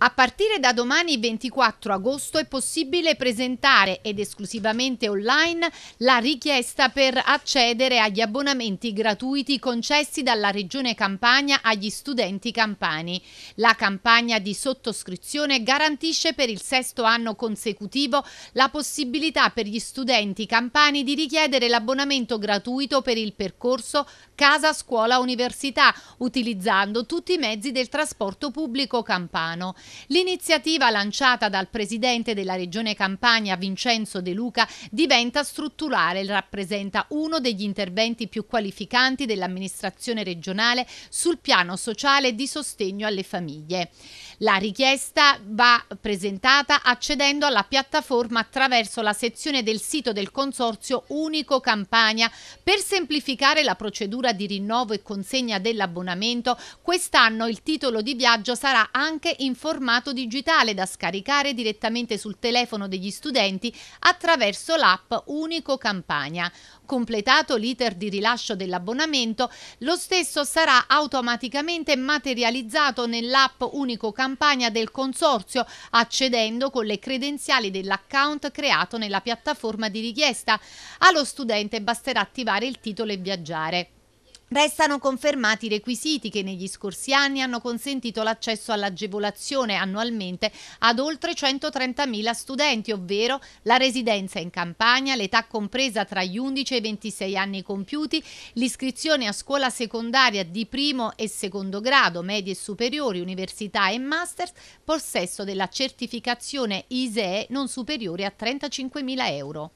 A partire da domani 24 agosto è possibile presentare ed esclusivamente online la richiesta per accedere agli abbonamenti gratuiti concessi dalla Regione Campania agli studenti campani. La campagna di sottoscrizione garantisce per il sesto anno consecutivo la possibilità per gli studenti campani di richiedere l'abbonamento gratuito per il percorso casa, scuola, università, utilizzando tutti i mezzi del trasporto pubblico campano. L'iniziativa lanciata dal presidente della Regione Campania Vincenzo De Luca diventa strutturale e rappresenta uno degli interventi più qualificanti dell'amministrazione regionale sul piano sociale di sostegno alle famiglie. La richiesta va presentata accedendo alla piattaforma attraverso la sezione del sito del Consorzio Unico Campania. Per semplificare la procedura di rinnovo e consegna dell'abbonamento, quest'anno il titolo di viaggio sarà anche informato formato digitale da scaricare direttamente sul telefono degli studenti attraverso l'app Unico Campania. Completato l'iter di rilascio dell'abbonamento, lo stesso sarà automaticamente materializzato nell'app Unico Campania del Consorzio, accedendo con le credenziali dell'account creato nella piattaforma di richiesta. Allo studente basterà attivare il titolo e viaggiare. Restano confermati i requisiti che negli scorsi anni hanno consentito l'accesso all'agevolazione annualmente ad oltre 130.000 studenti, ovvero la residenza in campagna, l'età compresa tra gli 11 e i 26 anni compiuti, l'iscrizione a scuola secondaria di primo e secondo grado, medie e superiori, università e masters, possesso della certificazione ISEE non superiore a 35.000 euro.